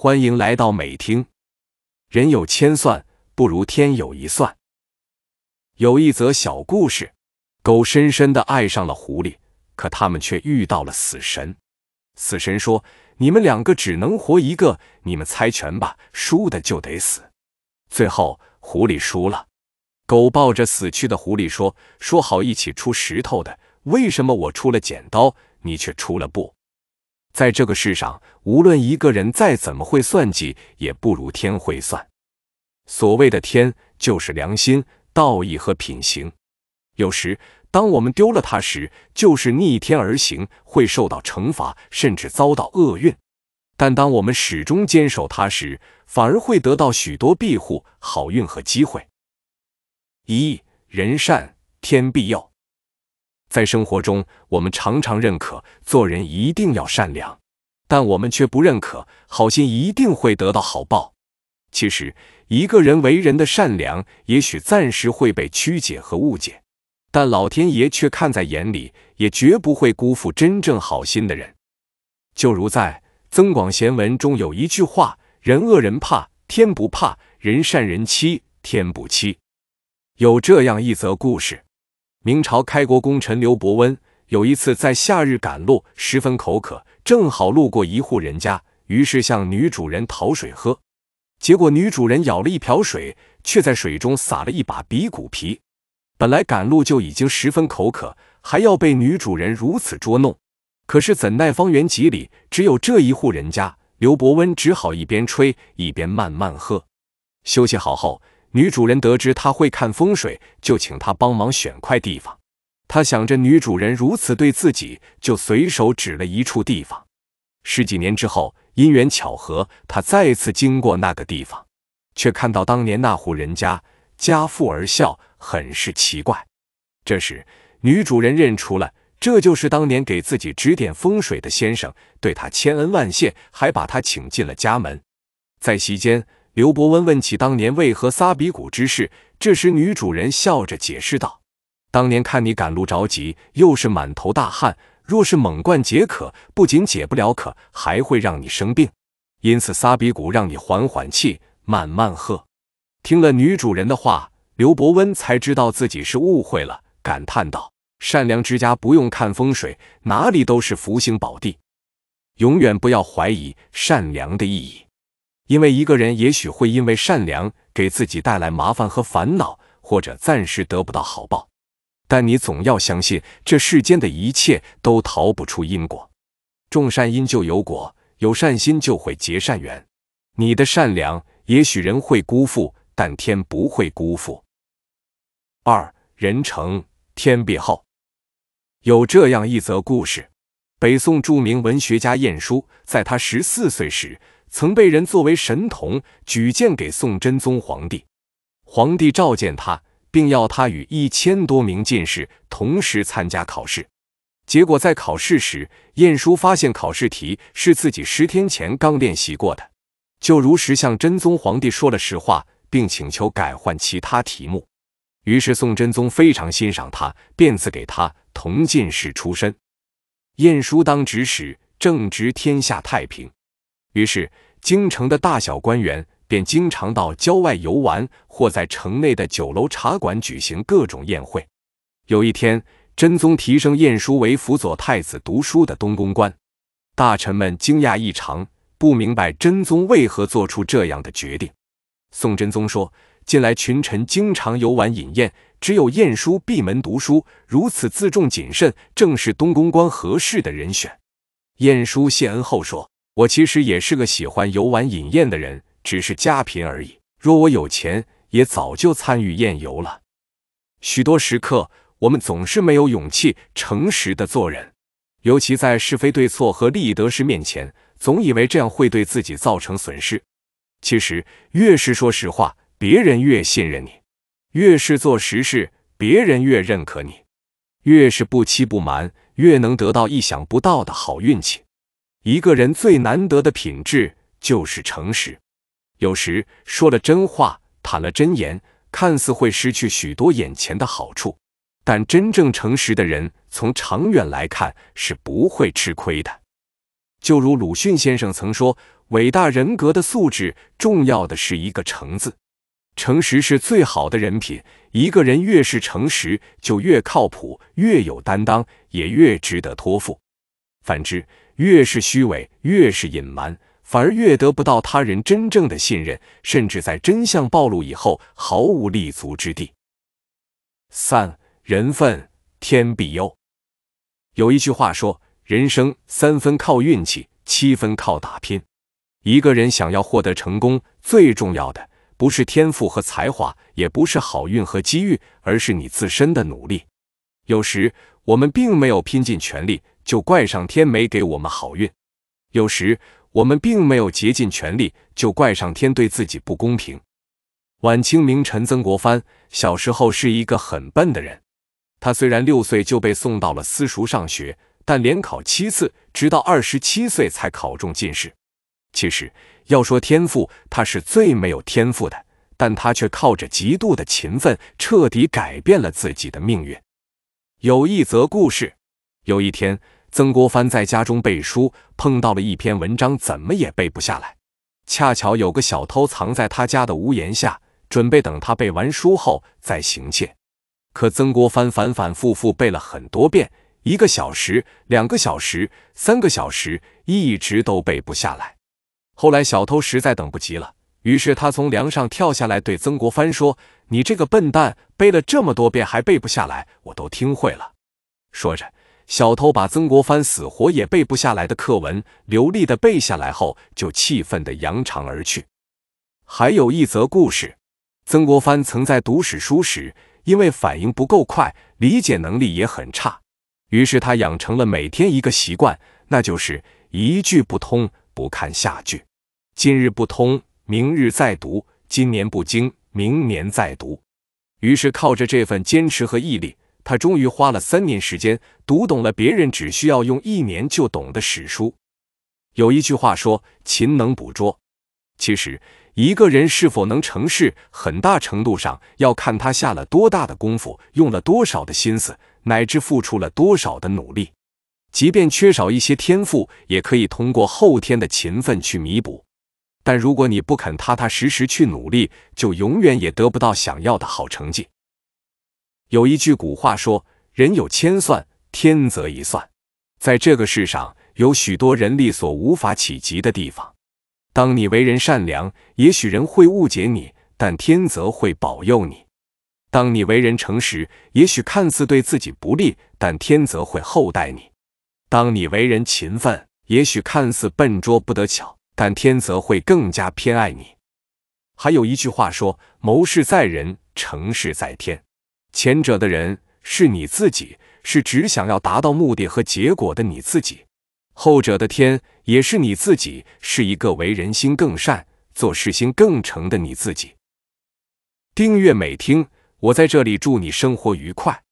欢迎来到美听。人有千算，不如天有一算。有一则小故事：狗深深的爱上了狐狸，可他们却遇到了死神。死神说：“你们两个只能活一个，你们猜拳吧，输的就得死。”最后，狐狸输了。狗抱着死去的狐狸说：“说好一起出石头的，为什么我出了剪刀，你却出了布？”在这个世上，无论一个人再怎么会算计，也不如天会算。所谓的天，就是良心、道义和品行。有时，当我们丢了它时，就是逆天而行，会受到惩罚，甚至遭到厄运。但当我们始终坚守它时，反而会得到许多庇护、好运和机会。一人善，天庇佑。在生活中，我们常常认可做人一定要善良，但我们却不认可好心一定会得到好报。其实，一个人为人的善良，也许暂时会被曲解和误解，但老天爷却看在眼里，也绝不会辜负真正好心的人。就如在《增广贤文》中有一句话：“人恶人怕天不怕，人善人欺天不欺。”有这样一则故事。明朝开国功臣刘伯温有一次在夏日赶路，十分口渴，正好路过一户人家，于是向女主人讨水喝。结果女主人舀了一瓢水，却在水中撒了一把鼻骨皮。本来赶路就已经十分口渴，还要被女主人如此捉弄，可是怎奈方圆几里只有这一户人家，刘伯温只好一边吹一边慢慢喝。休息好后。女主人得知他会看风水，就请他帮忙选块地方。他想着女主人如此对自己，就随手指了一处地方。十几年之后，因缘巧合，他再次经过那个地方，却看到当年那户人家家富而笑，很是奇怪。这时，女主人认出了这就是当年给自己指点风水的先生，对他千恩万谢，还把他请进了家门。在席间。刘伯温问起当年为何撒鼻谷之事，这时女主人笑着解释道：“当年看你赶路着急，又是满头大汗，若是猛灌解渴，不仅解不了渴，还会让你生病。因此撒鼻谷让你缓缓气，慢慢喝。”听了女主人的话，刘伯温才知道自己是误会了，感叹道：“善良之家不用看风水，哪里都是福星宝地。永远不要怀疑善良的意义。”因为一个人也许会因为善良给自己带来麻烦和烦恼，或者暂时得不到好报，但你总要相信，这世间的一切都逃不出因果，种善因就有果，有善心就会结善缘。你的善良也许人会辜负，但天不会辜负。二人成天必厚。有这样一则故事：北宋著名文学家晏殊，在他十四岁时。曾被人作为神童举荐给宋真宗皇帝，皇帝召见他，并要他与一千多名进士同时参加考试。结果在考试时，晏殊发现考试题是自己十天前刚练习过的，就如实向真宗皇帝说了实话，并请求改换其他题目。于是宋真宗非常欣赏他，便赐给他同进士出身。晏殊当职时，正值天下太平。于是，京城的大小官员便经常到郊外游玩，或在城内的酒楼茶馆举行各种宴会。有一天，真宗提升晏殊为辅佐太子读书的东宫官，大臣们惊讶异常，不明白真宗为何做出这样的决定。宋真宗说：“近来群臣经常游玩饮宴，只有晏殊闭门读书，如此自重谨慎，正是东宫官合适的人选。”晏殊谢恩后说。我其实也是个喜欢游玩饮宴的人，只是家贫而已。若我有钱，也早就参与宴游了。许多时刻，我们总是没有勇气诚实的做人，尤其在是非对错和利益得失面前，总以为这样会对自己造成损失。其实，越是说实话，别人越信任你；越是做实事，别人越认可你；越是不欺不瞒，越能得到意想不到的好运气。一个人最难得的品质就是诚实。有时说了真话，谈了真言，看似会失去许多眼前的好处，但真正诚实的人，从长远来看是不会吃亏的。就如鲁迅先生曾说：“伟大人格的素质，重要的是一个诚字。诚实是最好的人品。一个人越是诚实，就越靠谱，越有担当，也越值得托付。反之。”越是虚伪，越是隐瞒，反而越得不到他人真正的信任，甚至在真相暴露以后毫无立足之地。三，人分天必忧。有一句话说：“人生三分靠运气，七分靠打拼。”一个人想要获得成功，最重要的不是天赋和才华，也不是好运和机遇，而是你自身的努力。有时我们并没有拼尽全力。就怪上天没给我们好运，有时我们并没有竭尽全力，就怪上天对自己不公平。晚清名臣曾国藩小时候是一个很笨的人，他虽然六岁就被送到了私塾上学，但连考七次，直到二十七岁才考中进士。其实要说天赋，他是最没有天赋的，但他却靠着极度的勤奋，彻底改变了自己的命运。有一则故事，有一天。曾国藩在家中背书，碰到了一篇文章，怎么也背不下来。恰巧有个小偷藏在他家的屋檐下，准备等他背完书后再行窃。可曾国藩反反复复背了很多遍，一个小时、两个小时、三个小时，一直都背不下来。后来小偷实在等不及了，于是他从梁上跳下来，对曾国藩说：“你这个笨蛋，背了这么多遍还背不下来，我都听会了。”说着。小偷把曾国藩死活也背不下来的课文流利的背下来后，就气愤的扬长而去。还有一则故事，曾国藩曾在读史书时，因为反应不够快，理解能力也很差，于是他养成了每天一个习惯，那就是一句不通不看下句，今日不通，明日再读；今年不精，明年再读。于是靠着这份坚持和毅力。他终于花了三年时间读懂了别人只需要用一年就懂的史书。有一句话说：“勤能补拙。”其实，一个人是否能成事，很大程度上要看他下了多大的功夫，用了多少的心思，乃至付出了多少的努力。即便缺少一些天赋，也可以通过后天的勤奋去弥补。但如果你不肯踏踏实实去努力，就永远也得不到想要的好成绩。有一句古话说：“人有千算，天则一算。”在这个世上，有许多人力所无法企及的地方。当你为人善良，也许人会误解你，但天则会保佑你；当你为人诚实，也许看似对自己不利，但天则会厚待你；当你为人勤奋，也许看似笨拙不得巧，但天则会更加偏爱你。还有一句话说：“谋事在人，成事在天。”前者的人是你自己，是只想要达到目的和结果的你自己；后者的天也是你自己，是一个为人心更善、做事心更诚的你自己。订阅美听，我在这里祝你生活愉快。